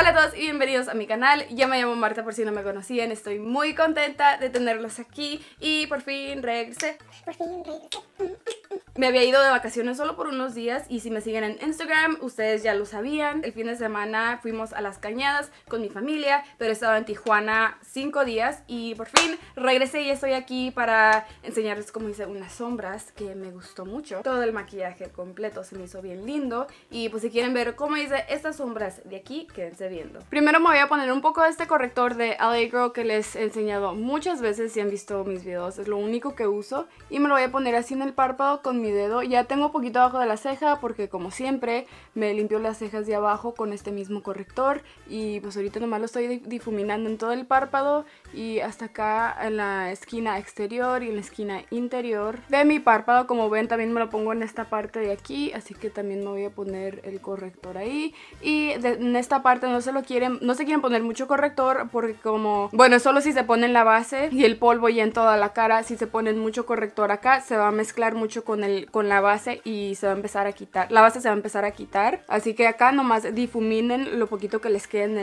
Hola a todos y bienvenidos a mi canal, ya me llamo Marta por si no me conocían, estoy muy contenta de tenerlos aquí y por fin regresé. Por fin regresé me había ido de vacaciones solo por unos días y si me siguen en Instagram, ustedes ya lo sabían. El fin de semana fuimos a Las Cañadas con mi familia, pero he estado en Tijuana cinco días y por fin regresé y estoy aquí para enseñarles cómo hice unas sombras que me gustó mucho. Todo el maquillaje completo se me hizo bien lindo y pues si quieren ver cómo hice estas sombras de aquí, quédense viendo. Primero me voy a poner un poco de este corrector de LA que les he enseñado muchas veces si han visto mis videos. Es lo único que uso y me lo voy a poner así en el párpado con mi dedo. Ya tengo poquito abajo de la ceja porque como siempre me limpio las cejas de abajo con este mismo corrector y pues ahorita nomás lo estoy difuminando en todo el párpado y hasta acá en la esquina exterior y en la esquina interior de mi párpado. Como ven también me lo pongo en esta parte de aquí, así que también me voy a poner el corrector ahí. Y en esta parte no se lo quieren, no se quieren poner mucho corrector porque como, bueno, solo si se pone en la base y el polvo y en toda la cara, si se ponen mucho corrector acá se va a mezclar mucho con el con la base y se va a empezar a quitar. La base se va a empezar a quitar. Así que acá nomás difuminen lo poquito que les quede en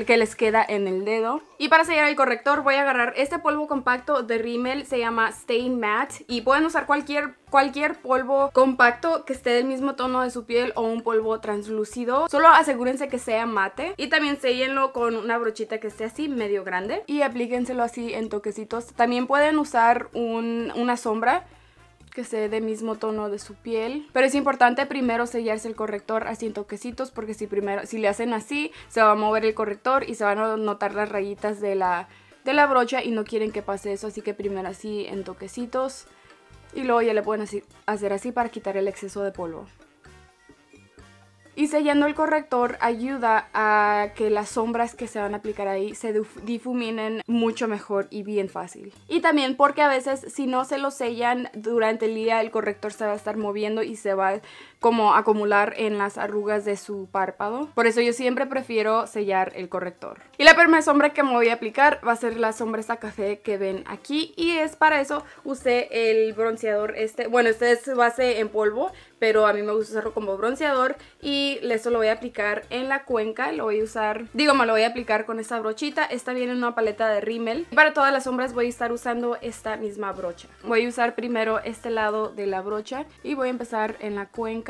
el, que les queda en el dedo. Y para sellar el corrector voy a agarrar este polvo compacto de Rimmel, se llama Stay Matte y pueden usar cualquier, cualquier polvo compacto que esté del mismo tono de su piel o un polvo translúcido. Solo asegúrense que sea mate y también sellenlo con una brochita que esté así medio grande y aplíquenselo así en toquecitos. También pueden usar una sombra que sea dé mismo tono de su piel. Pero es importante primero sellarse el corrector así en toquecitos porque si primero si le hacen así se va a mover el corrector y se van a notar las rayitas de la de la brocha y no quieren que pase eso, así que primero así en toquecitos y luego ya le pueden hacer así para quitar el exceso de polvo. Y sellando el corrector ayuda a que las sombras que se van a aplicar ahí se difuminen mucho mejor y bien fácil. Y también porque a veces si no se lo sellan durante el día el corrector se va a estar moviendo y se va como acumular en las arrugas de su párpado. Por eso yo siempre prefiero sellar el corrector. Y la primera sombra que me voy a aplicar va a ser la sombra esta café que ven aquí. Y es para eso usé el bronceador este. Bueno, este es base en polvo, pero a mí me gusta usarlo como bronceador. Y esto lo voy a aplicar en la cuenca. Lo voy a usar, digo, me lo voy a aplicar con esta brochita. Esta viene en una paleta de rímel. Para todas las sombras voy a estar usando esta misma brocha. Voy a usar primero este lado de la brocha y voy a empezar en la cuenca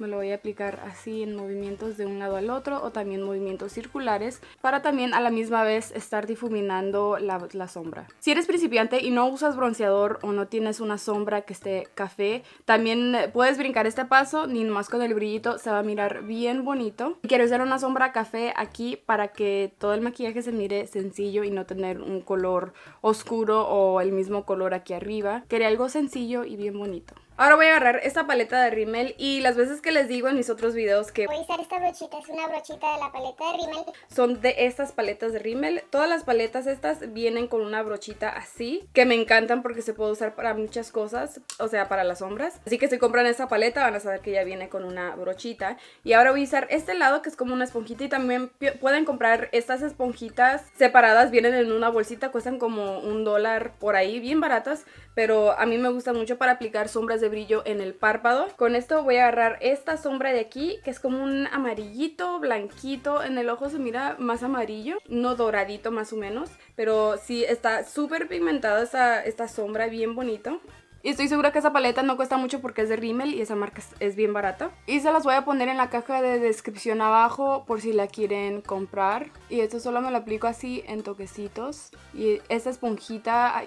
me lo voy a aplicar así en movimientos de un lado al otro o también movimientos circulares para también a la misma vez estar difuminando la, sombra. Si eres principiante y no usas bronceador o no tienes una sombra que esté café, también puedes brincar este paso, ni más con el brillito se va a mirar bien bonito. Quiero usar una sombra café aquí para que todo el maquillaje se mire sencillo y no tener un color oscuro o el mismo color aquí arriba. Quería algo sencillo y bien bonito. Ahora voy a agarrar esta paleta de rímel y las veces que les digo en mis otros videos que voy a usar esta brochita, es una brochita de la paleta de rímel. Son de estas paletas de rímel. Todas las paletas estas vienen con una brochita así, que me encantan porque se puede usar para muchas cosas, o sea, para las sombras. Así que si compran esta paleta van a saber que ya viene con una brochita. Y ahora voy a usar este lado que es como una esponjita y también pueden comprar estas esponjitas separadas, vienen en una bolsita, cuestan como un dólar por ahí, bien baratas, pero a mí me gustan mucho para aplicar sombras de brillo en el párpado. Con esto voy a agarrar esta sombra de aquí, que es como un amarillito, blanquito. En el ojo se mira más amarillo, no doradito más o menos. Pero sí, está súper pigmentada esta, esta sombra, bien bonito. Y estoy segura que esa paleta no cuesta mucho porque es de Rimmel y esa marca es bien barata. Y se las voy a poner en la caja de descripción abajo por si la quieren comprar. Y esto solo me lo aplico así en toquecitos. Y esa esponjita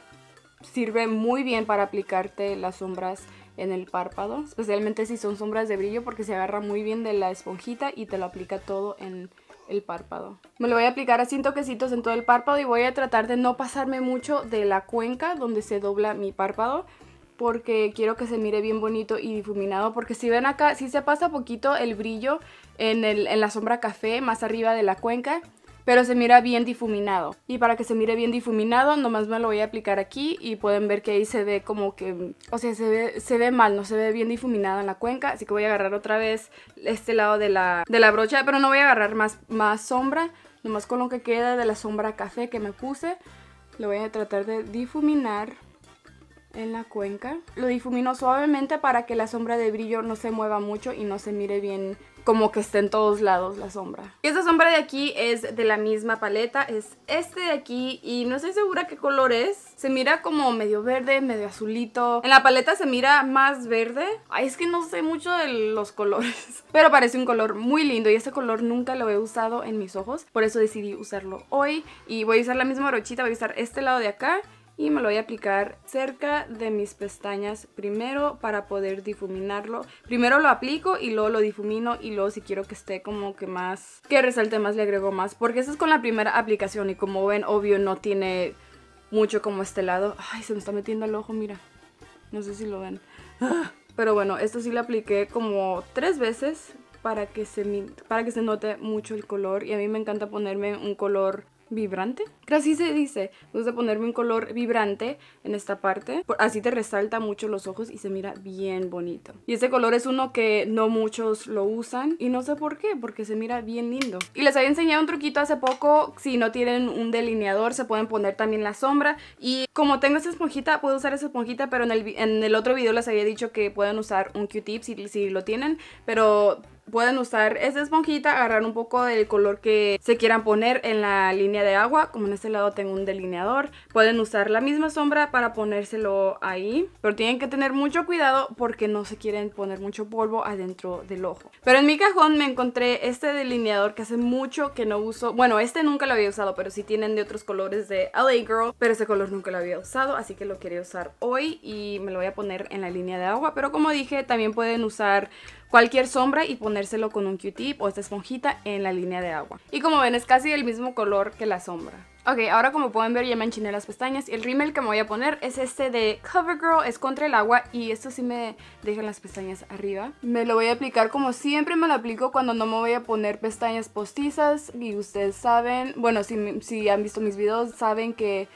sirve muy bien para aplicarte las sombras en el párpado, especialmente si son sombras de brillo porque se agarra muy bien de la esponjita y te lo aplica todo en el párpado. Me lo voy a aplicar así toquecitos en todo el párpado y voy a tratar de no pasarme mucho de la cuenca donde se dobla mi párpado porque quiero que se mire bien bonito y difuminado porque si ven acá, si se pasa poquito el brillo en, el, en la sombra café más arriba de la cuenca pero se mira bien difuminado. Y para que se mire bien difuminado, nomás me lo voy a aplicar aquí y pueden ver que ahí se ve como que, o sea, se ve, se ve mal, no se ve bien difuminado en la cuenca, así que voy a agarrar otra vez este lado de la, brocha, pero no voy a agarrar más, más sombra, nomás con lo que queda de la sombra café que me puse, lo voy a tratar de difuminar en la cuenca. Lo difumino suavemente para que la sombra de brillo no se mueva mucho y no se mire bien como que esté en todos lados la sombra. Y esta sombra de aquí es de la misma paleta, es este de aquí y no estoy segura qué color es. Se mira como medio verde, medio azulito. En la paleta se mira más verde. Ay, es que no sé mucho de los colores, pero parece un color muy lindo y este color nunca lo he usado en mis ojos, por eso decidí usarlo hoy. Y voy a usar la misma brochita, voy a usar este lado de acá y me lo voy a aplicar cerca de mis pestañas primero para poder difuminarlo. Primero lo aplico y luego lo difumino y luego si quiero que esté como que más, que resalte más, le agrego más. Porque esto es con la primera aplicación y como ven, obvio no tiene mucho como este lado. Ay, se me está metiendo el ojo, mira. No sé si lo ven. Pero bueno, esto sí lo apliqué como tres veces para que, se, para que se note mucho el color. Y a mí me encanta ponerme un color vibrante. Creo así se dice. Me gusta ponerme un color vibrante en esta parte. Así te resalta mucho los ojos y se mira bien bonito. Y este color es uno que no muchos lo usan. Y no sé por qué, porque se mira bien lindo. Y les había enseñado un truquito hace poco. Si no tienen un delineador, se pueden poner también la sombra. Y como tengo esta esponjita, puedo usar esa esponjita. Pero en el, otro video les había dicho que pueden usar un Q-tip si lo tienen. Pero Pueden usar esta esponjita, agarrar un poco del color que se quieran poner en la línea de agua. Como en este lado tengo un delineador. Pueden usar la misma sombra para ponérselo ahí. Pero tienen que tener mucho cuidado porque no se quieren poner mucho polvo adentro del ojo. Pero en mi cajón me encontré este delineador que hace mucho que no uso. Bueno, este nunca lo había usado, pero sí tienen de otros colores de LA Girl. Pero ese color nunca lo había usado, así que lo quería usar hoy y me lo voy a poner en la línea de agua. Pero como dije, también pueden usar cualquier sombra y ponérselo con un Q-tip o esta esponjita en la línea de agua. Y como ven es casi del mismo color que la sombra. Ok, ahora como pueden ver ya me enchiné las pestañas y el rímel que me voy a poner es este de CoverGirl, es contra el agua y esto sí me deja las pestañas arriba. Me lo voy a aplicar como siempre me lo aplico cuando no me voy a poner pestañas postizas y ustedes saben, bueno si, si han visto mis videos saben que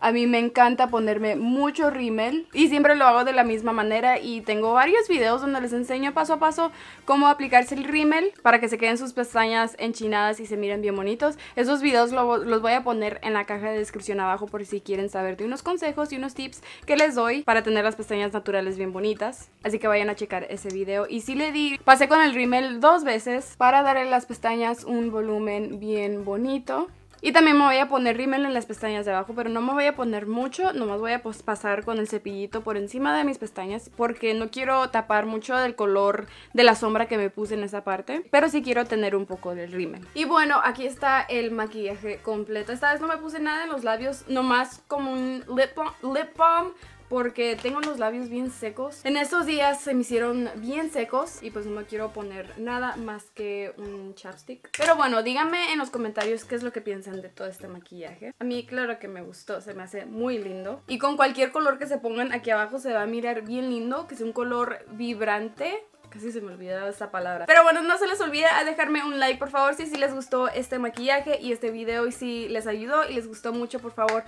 a mí me encanta ponerme mucho rímel y siempre lo hago de la misma manera y tengo varios videos donde les enseño paso a paso cómo aplicarse el rímel para que se queden sus pestañas enchinadas y se miren bien bonitos. Esos videos los voy a poner en la caja de descripción abajo por si quieren saber de unos consejos y unos tips que les doy para tener las pestañas naturales bien bonitas. Así que vayan a checar ese video. Y si sí le di, pasé con el rímel dos veces para darle las pestañas un volumen bien bonito. Y también me voy a poner rímel en las pestañas de abajo, pero no me voy a poner mucho, nomás voy a pasar con el cepillito por encima de mis pestañas porque no quiero tapar mucho del color de la sombra que me puse en esa parte, pero sí quiero tener un poco del rímel. Y bueno, aquí está el maquillaje completo. Esta vez no me puse nada en los labios, nomás como un lip lip balm porque tengo los labios bien secos. En estos días se me hicieron bien secos y pues no me quiero poner nada más que un chapstick. Pero bueno, díganme en los comentarios qué es lo que piensan de todo este maquillaje. A mí claro que me gustó, se me hace muy lindo. Y con cualquier color que se pongan aquí abajo se va a mirar bien lindo, que es un color vibrante Casi se me olvidaba esta palabra. Pero bueno, no se les olvide a dejarme un like, por favor, si sí les gustó este maquillaje y este video y si les ayudó y les gustó mucho, por favor,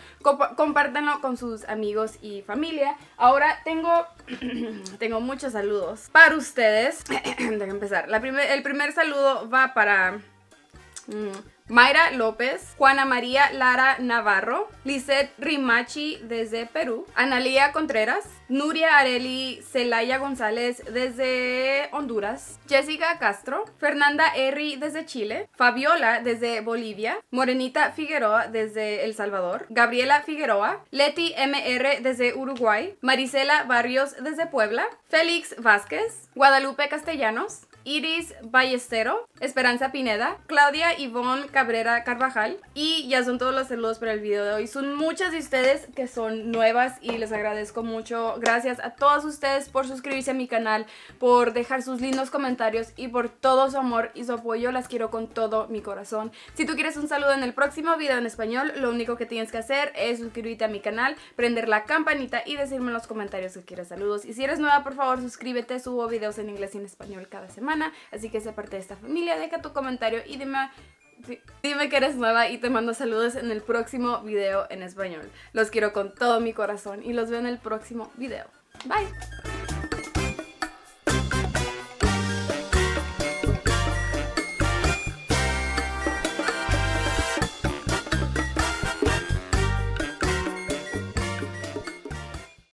compártanlo con sus amigos y familia. Ahora tengo, tengo muchos saludos para ustedes. Deja empezar. el primer saludo va para... Mm, Mayra López, Juana María Lara Navarro, Lisette Rimachi desde Perú, Analía Contreras, Nuria Areli Celaya González desde Honduras, Jessica Castro, Fernanda Herri desde Chile, Fabiola desde Bolivia, Morenita Figueroa desde El Salvador, Gabriela Figueroa, Leti MR desde Uruguay, Marisela Barrios desde Puebla, Félix Vázquez, Guadalupe Castellanos, Iris Ballestero, Esperanza Pineda, Claudia Ivonne Cabrera Carvajal. Y ya son todos los saludos para el video de hoy. Son muchas de ustedes que son nuevas y les agradezco mucho. Gracias a todos ustedes por suscribirse a mi canal, por dejar sus lindos comentarios y por todo su amor y su apoyo. Las quiero con todo mi corazón. Si tú quieres un saludo en el próximo video en español, lo único que tienes que hacer es suscribirte a mi canal, prender la campanita y decirme en los comentarios que quieres saludos. Y si eres nueva, por favor, suscríbete. Subo videos en inglés y en español cada semana así que esa parte de esta familia, deja tu comentario y dime... Dime que eres nueva y te mando saludos en el próximo video en español. Los quiero con todo mi corazón y los veo en el próximo video. Bye.